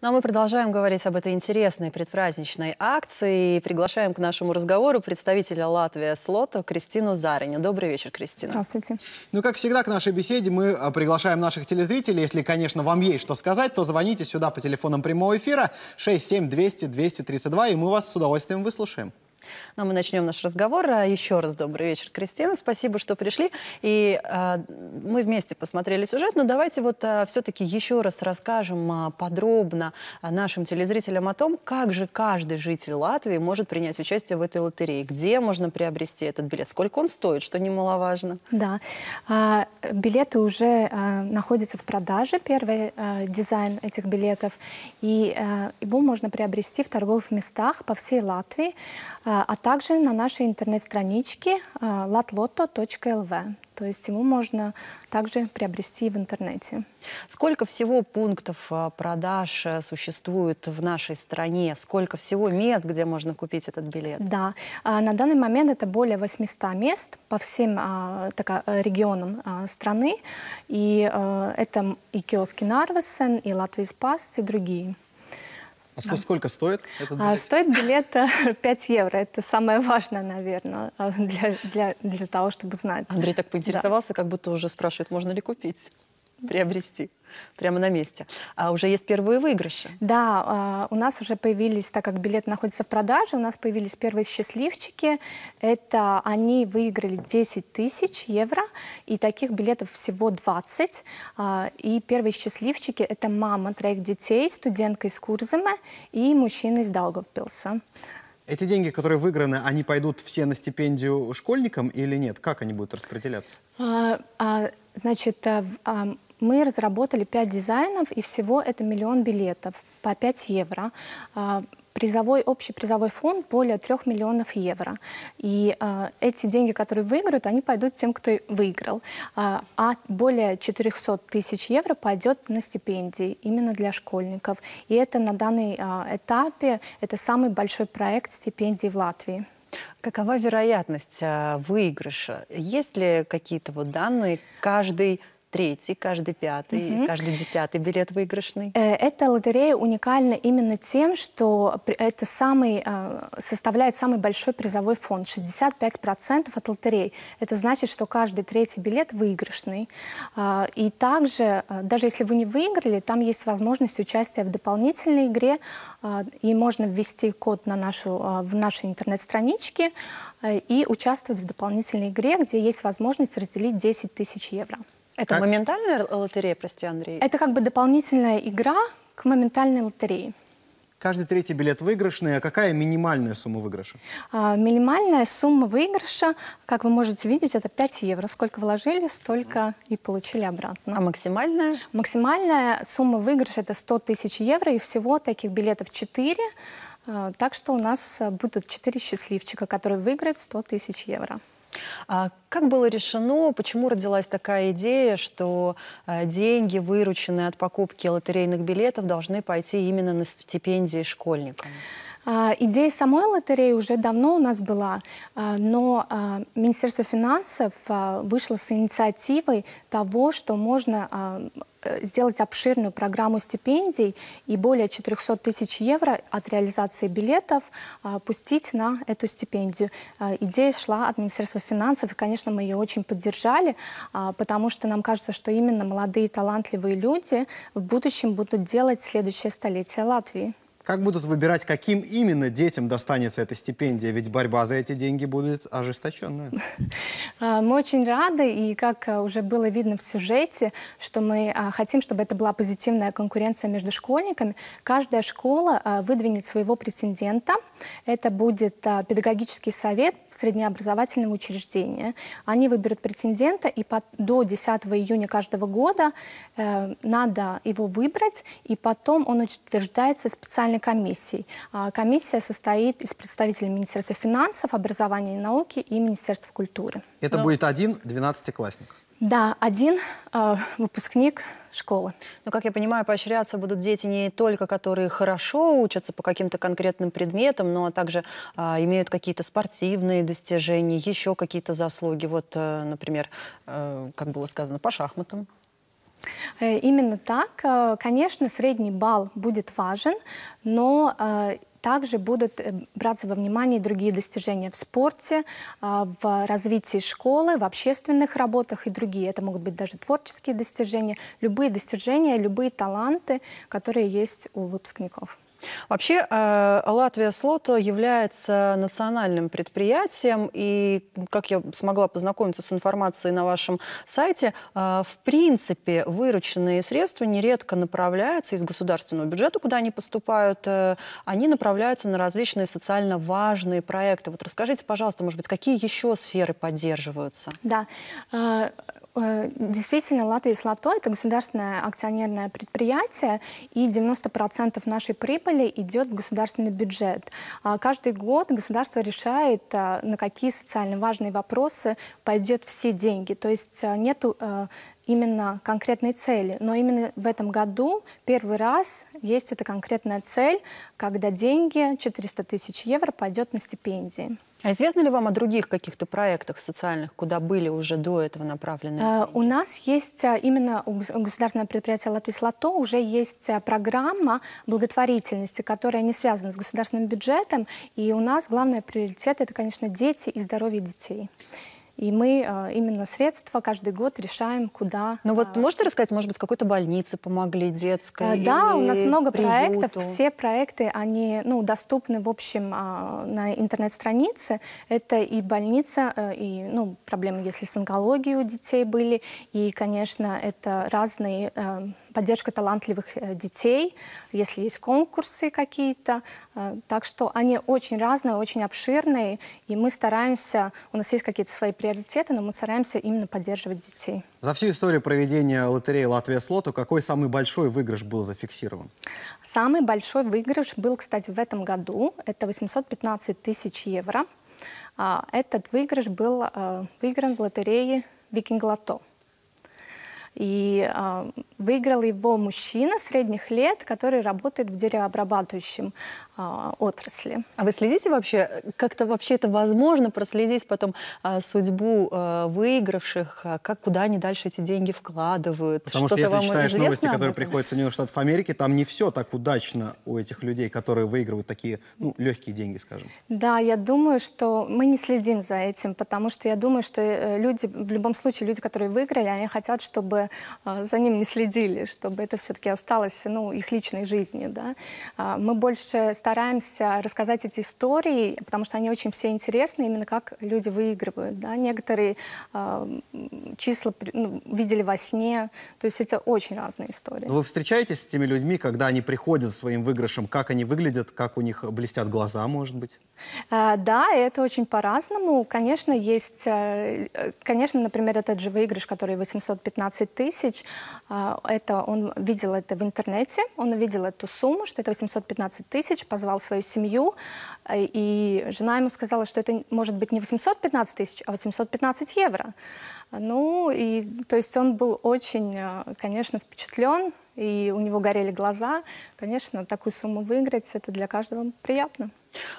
Ну а мы продолжаем говорить об этой интересной предпраздничной акции и приглашаем к нашему разговору представителя Латвия Слота Кристину Зариню. Добрый вечер, Кристина. Здравствуйте. Ну, как всегда, к нашей беседе мы а, приглашаем наших телезрителей. Если, конечно, вам есть что сказать, то звоните сюда по телефонам прямого эфира 67200 232, и мы вас с удовольствием выслушаем. Но ну, мы начнем наш разговор. А, еще раз добрый вечер, Кристина. Спасибо, что пришли. И э, мы вместе посмотрели сюжет, но давайте вот э, а, все-таки еще раз расскажем э, подробно нашим телезрителям о том, как же каждый житель Латвии может принять участие в этой лотерее, где можно приобрести этот билет, сколько он стоит, что немаловажно. Да, а, билеты уже а, находятся в продаже, первый а, дизайн этих билетов, и его можно приобрести в торговых местах по всей Латвии. А, а также на нашей интернет-страничке а, latloto.lv, То есть ему можно также приобрести в интернете. Сколько всего пунктов а, продаж э, существует в нашей стране? Сколько всего мест, где можно купить этот билет? Да, на данный момент это более 800 мест по всем так, э, регионам страны. И э, это и киоски Нарвесен, и Латвийс Паст, и другие. А сколько, да. сколько стоит этот а, билет? Стоит билет 5 э, евро. Это самое важное, наверное, э, для, для, для того, чтобы знать. Андрей так поинтересовался, да. как будто уже спрашивает, можно ли купить приобрести прямо на месте. А уже есть первые выигрыши. Да, а, у нас уже появились, так как билет находится в продаже, у нас появились первые счастливчики. Это они выиграли 10 тысяч евро, и таких билетов всего 20. А, и первые счастливчики – это мама троих детей, студентка из Курзема и мужчина из Далговпилса. Эти деньги, которые выиграны, они пойдут все на стипендию школьникам или нет? Как они будут распределяться? А, а, значит, а, а мы разработали 5 дизайнов, и всего это миллион билетов по 5 евро. А, призовой, общий призовой фонд более 3 миллионов евро. И э, эти деньги, которые выиграют, они пойдут тем, кто выиграл. А, а более 400 тысяч евро пойдет на стипендии именно для школьников. И это на данный э, этапе это самый большой проект стипендий в Латвии. Какова вероятность выигрыша? Есть ли какие-то вот данные? Каждый третий, каждый пятый, угу. каждый десятый билет выигрышный? Э, эта лотерея уникальна именно тем, что это самый, э, составляет самый большой призовой фонд. 65% от лотерей. Это значит, что каждый третий билет выигрышный. А, и также, э, даже если вы не выиграли, там есть возможность участия в дополнительной игре. А, и можно ввести код на нашу, а, в нашей интернет страничке и участвовать в дополнительной игре, где есть возможность разделить 10 тысяч евро. Это как... моментальная лотерея, прости, Андрей? Это как бы дополнительная игра к моментальной лотерее. Каждый третий билет выигрышный. А какая минимальная сумма выигрыша? А, минимальная сумма выигрыша, как вы можете видеть, это 5 евро. Сколько вложили, столько и получили обратно. А максимальная? Максимальная сумма выигрыша – это 100 тысяч евро. И всего таких билетов 4. А, так что у нас э, будут 4 счастливчика, которые выиграют 100 тысяч евро. А как было решено, почему родилась такая идея, что э, деньги, вырученные от покупки лотерейных билетов, должны пойти именно на стипендии школьникам? А, идея самой лотереи уже давно у нас была, а, но а, Министерство финансов вышло с инициативой того, что можно Э, сделать обширную программу стипендий и более 400 тысяч евро от реализации билетов а, пустить на эту стипендию. А, идея шла от Министерства финансов, и, конечно, мы ее очень поддержали, а, потому что нам кажется, что именно молодые талантливые люди в будущем будут делать следующее столетие Латвии. Как будут выбирать, каким именно детям достанется эта стипендия? Ведь борьба за эти деньги будет ожесточенная. А, мы очень рады, и как а, уже было видно в сюжете, что мы а, хотим, чтобы это была позитивная конкуренция между школьниками. Каждая школа выдвинет своего претендента. Это будет педагогический совет среднеобразовательного учреждения. Они выберут претендента, и до 10 июня каждого года э, надо его выбрать, и потом он утверждается специальной специальной комиссией. А, комиссия состоит из представителей Министерства финансов, образования и науки и Министерства культуры. Это Но... будет один двенадцатиклассник? Да, один э, выпускник школы. Но, ну, как я понимаю, поощряться будут дети не только, которые хорошо учатся по каким-то конкретным предметам, но также э, имеют какие-то спортивные достижения, еще какие-то заслуги. Вот, э, например, э, как было сказано, по шахматам. Э, именно так. Э, конечно, средний балл будет важен, но э, также будут браться во внимание другие достижения в спорте, в развитии школы, в общественных работах и другие. Это могут быть даже творческие достижения, любые достижения, любые таланты, которые есть у выпускников. Вообще, э, Латвия Слото является национальным предприятием, и, как я смогла познакомиться с информацией на вашем сайте, э, в принципе, вырученные средства нередко направляются из государственного бюджета, куда они поступают, э, они направляются на различные социально важные проекты. Вот расскажите, пожалуйста, может быть, какие еще сферы поддерживаются? Да, Э, действительно, Латвийс Лото – это государственное акционерное предприятие, и 90% нашей прибыли идет в государственный бюджет. А каждый год государство решает, э, на какие социально важные вопросы пойдет все деньги. То есть э, нет именно конкретной цели. Но именно в этом году первый раз есть эта конкретная цель, когда деньги 400 тысяч евро пойдет на стипендии. А известно ли вам о других каких-то проектах социальных, куда были уже до этого направлены? Э, у нас есть э, именно у государственного предприятия «Латвийс Лото» уже есть э, программа благотворительности, которая не связана с государственным бюджетом. И у нас главный приоритет – это, конечно, дети и здоровье детей. И мы а, именно средства каждый год решаем, куда. Ну вот э, можете рассказать, может быть, какой-то больнице помогли, детской? Э, да, у нас много приюту. проектов. Все проекты, они ну, доступны, в общем, а, на интернет-странице. Это и больница, э, и ну, проблемы, если с онкологией у детей были. И, конечно, это разные... Э, поддержка талантливых э, детей, если есть конкурсы какие-то. Э, так что они очень разные, очень обширные, и мы стараемся, у нас есть какие-то свои приоритеты, но мы стараемся именно поддерживать детей. За всю историю проведения лотереи «Латвия Слоту какой самый большой выигрыш был зафиксирован? Самый большой выигрыш был, кстати, в этом году. Это 815 тысяч евро. А, этот выигрыш был э, выигран в лотерее «Викинг Лото». И э, выиграл его мужчина средних лет, который работает в деревообрабатывающем а, отрасли. А вы следите вообще, э, как-то вообще это возможно проследить потом а, судьбу а, выигравших, а, как куда они дальше эти деньги вкладывают? Потому что, что если вам читаешь новости, которые приходят в Соединенных Штатов Америки, там не все так удачно у этих людей, которые выигрывают такие ну, легкие деньги, скажем. Да, я думаю, что мы не следим за этим, потому что я думаю, что э, люди, в любом случае, люди, которые выиграли, они хотят, чтобы а, за ним не следили, чтобы это все-таки осталось ну, их личной жизнью. Да? А, мы больше стараемся рассказать эти истории, потому что они очень все интересны, именно как люди выигрывают. Да? Некоторые э, числа ну, видели во сне, то есть это очень разные истории. Но вы встречаетесь с теми людьми, когда они приходят своим выигрышем, как они выглядят, как у них блестят глаза, может быть? Э, да, это очень по-разному. Конечно, есть, э, э, конечно, например, этот же выигрыш, который 815 тысяч, э, это он видел это в интернете, он увидел эту сумму, что это 815 тысяч, позвал свою семью, э, и жена ему сказала, что это может быть не 815 тысяч, а 815 евро. Ну, и то есть он был очень, э, конечно, впечатлен, и у него горели глаза. Конечно, такую сумму выиграть, это для каждого приятно.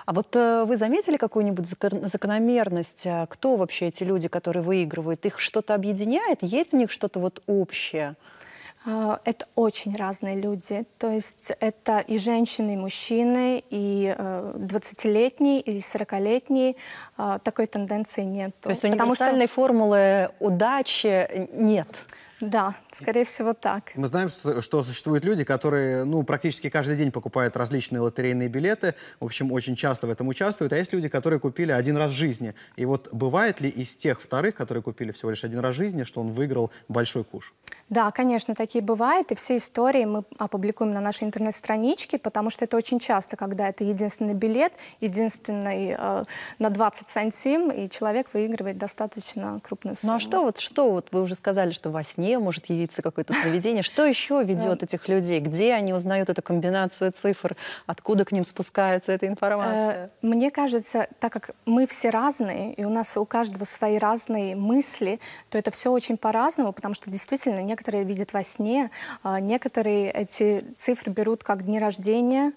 А вот э, вы заметили какую-нибудь закономерность? Э, кто вообще эти люди, которые выигрывают? Их что-то объединяет? Есть в них что-то вот общее? А, это очень разные люди. То есть это и женщины, и мужчины, и 20-летний, э, и 40-летний. А, такой тенденции нет. То есть универсальной Потому что... формулы удачи э, нет? Да, скорее всего так. Мы знаем, что, что существуют люди, которые ну, практически каждый день покупают различные лотерейные билеты, в общем, очень часто в этом участвуют, а есть люди, которые купили один раз в жизни. И вот бывает ли из тех вторых, которые купили всего лишь один раз в жизни, что он выиграл большой куш? Да, конечно, такие бывают, и все истории мы опубликуем на нашей интернет-страничке, потому что это очень часто, когда это единственный билет, единственный э, на 20 сантим, и человек выигрывает достаточно крупную сумму. Ну а что вот, что вот вы уже сказали, что во сне семье может явиться какое-то сновидение. Что еще ведет этих людей? Где они узнают эту комбинацию цифр? Откуда к ним спускается эта информация? Э, мне кажется, так как мы все разные, и у нас у каждого свои разные мысли, то это все очень по-разному, потому что действительно некоторые видят во сне, а некоторые эти цифры берут как дни рождения,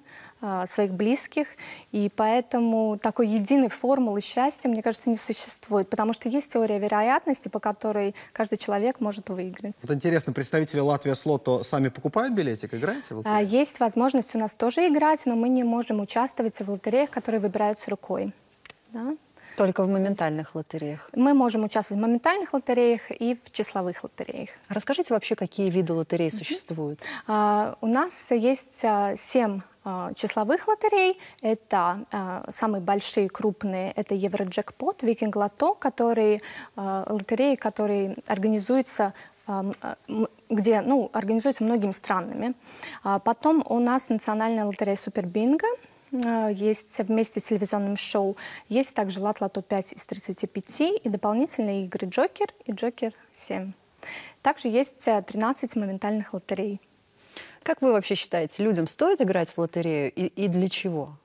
а, своих близких, и поэтому такой единой формулы счастья, мне кажется, не существует, потому что есть теория вероятности, по которой каждый человек может выиграть. Вот интересно, представители Латвия с Лото сами покупают билетик, играете в лотерею? А, есть возможность у нас тоже играть, но мы не можем участвовать в лотереях, которые выбираются рукой. Да? Только в моментальных лотереях? Мы можем участвовать в моментальных лотереях и в числовых лотереях. Расскажите вообще, какие виды лотерей mm существуют? А, у нас есть а, семь а, числовых лотерей. Это э, самые большие, крупные. Это Евроджекпот, Викинг Лото, которые, э, лотереи, которые организуются э, где ну, организуются многими странами. А потом у нас национальная лотерея Супербинга. А, есть вместе с телевизионным шоу. Есть также лат лото 5 из 35 и дополнительные игры Джокер и Джокер 7. Также есть 13 э, моментальных лотерей. Как вы вообще считаете, людям стоит играть в лотерею и, и для чего?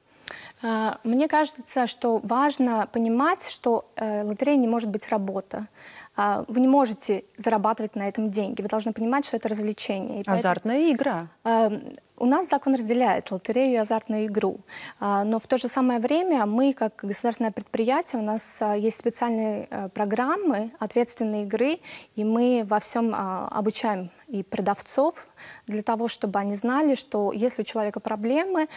А, мне кажется, что важно понимать, что э, лотерея не может быть работа. А, вы не можете зарабатывать на этом деньги. Вы должны понимать, что это развлечение. И Азартная игра. А, у нас закон разделяет лотерею и азартную игру. Но в то же самое время мы, как государственное предприятие, у нас есть специальные э, программы ответственной игры, и мы во всем обучаем и продавцов для того, чтобы они знали, что если у человека проблемы,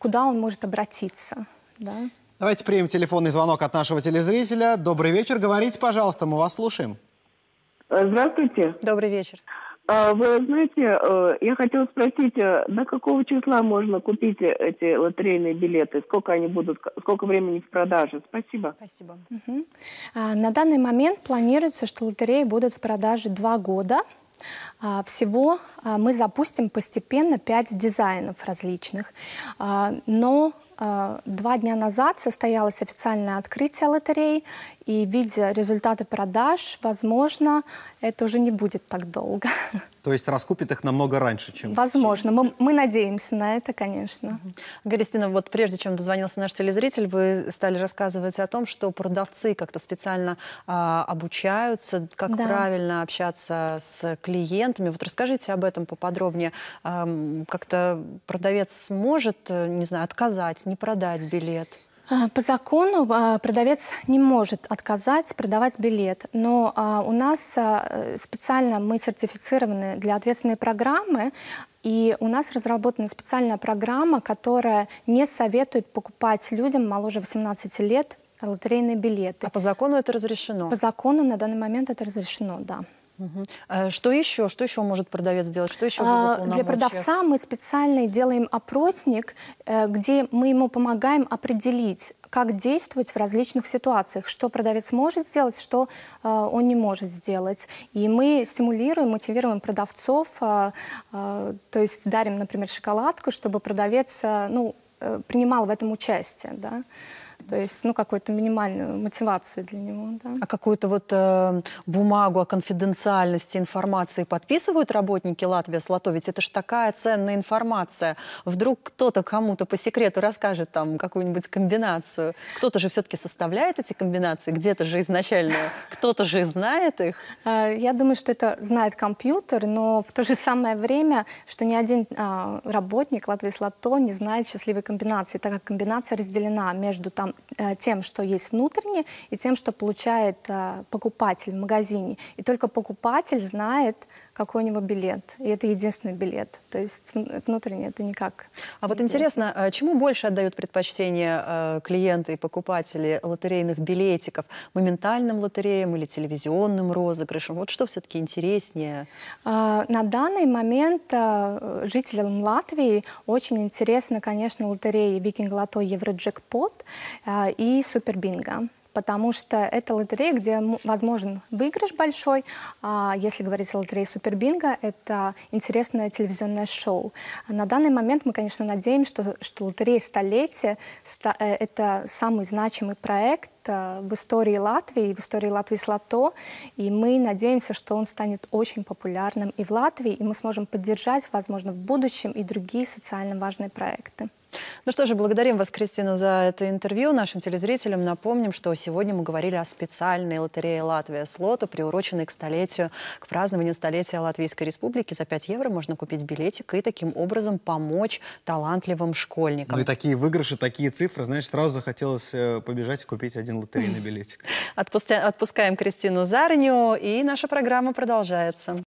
куда он может обратиться. Да? Давайте примем телефонный звонок от нашего телезрителя. Добрый вечер. Говорите, пожалуйста, мы вас слушаем. Э, здравствуйте. Добрый вечер. Э, вы знаете, э, я хотела спросить, до какого числа можно купить эти лотерейные билеты? Сколько они будут, сколько времени в продаже? Спасибо. Спасибо. Угу. На данный момент планируется, что лотереи будут в продаже два года – а, всего а, мы запустим постепенно 5 дизайнов различных, а, но Два дня назад состоялось официальное открытие лотереи, и видя результаты продаж, возможно, это уже не будет так долго. То есть раскупит их намного раньше, чем... Возможно. Мы, мы надеемся на это, конечно. Галистина, вот прежде чем дозвонился наш телезритель, вы стали рассказывать о том, что продавцы как-то специально а, обучаются, как да. правильно общаться с клиентами. Вот расскажите об этом поподробнее. А, как-то продавец может, э, не знаю, отказать, не продать билет? А, по закону а, продавец не может отказать продавать билет, но а, у нас специально мы сертифицированы для ответственной программы, и у нас разработана специальная программа, которая не советует покупать людям моложе 18 лет лотерейные билеты. А по закону это разрешено? По закону на данный момент это разрешено, да. А что еще? Что еще может продавец сделать? Что еще а, Для продавца мы специально делаем опросник, э, где мы ему помогаем определить, как действовать в различных ситуациях, что продавец может сделать, что э, он не может сделать. И мы стимулируем, мотивируем продавцов, э, э, то есть дарим, например, шоколадку, чтобы продавец э, ну, э, принимал в этом участие. Да? То есть, ну, какую-то минимальную мотивацию для него. Да. А какую-то вот э, бумагу о конфиденциальности информации подписывают работники Латвии Слато? Ведь это же такая ценная информация. Вдруг кто-то кому-то по секрету расскажет там какую-нибудь комбинацию. Кто-то же все-таки составляет эти комбинации, где-то же изначально, кто-то же знает их. А, я думаю, что это знает компьютер, но в то же самое время, что ни один а, работник Латвии Слато не знает счастливой комбинации, так как комбинация разделена между там Э, тем, что есть внутренне, и тем, что получает э, покупатель в магазине. И только покупатель знает, какой у него билет. И это единственный билет. То есть внутренне это никак. А вот интересно, а чему больше отдают предпочтение э, клиенты и покупатели лотерейных билетиков? Моментальным лотереям или телевизионным розыгрышам? Вот что все-таки интереснее? А, на данный момент э, жителям Латвии очень интересно, конечно, лотереи Викинг Лото Евроджекпот э, и Супербинго потому что это лотерея, где возможен выигрыш большой. А если говорить о лотерее Супербинга, это интересное телевизионное шоу. На данный момент мы, конечно, надеемся, что, что лотерея столетия э, это самый значимый проект э, в истории Латвии, в истории Латвии с лото, и мы надеемся, что он станет очень популярным и в Латвии, и мы сможем поддержать, возможно, в будущем и другие социально важные проекты. Ну что же, благодарим вас, Кристина, за это интервью. Нашим телезрителям напомним, что сегодня мы говорили о специальной лотерее «Латвия с лото», приуроченной к столетию, к празднованию столетия Латвийской Республики. За 5 евро можно купить билетик и таким образом помочь талантливым школьникам. Ну и такие выигрыши, такие цифры, знаешь, сразу захотелось э, побежать и купить один лотерейный билетик. Отпускаем Кристину Зарню, и наша программа продолжается.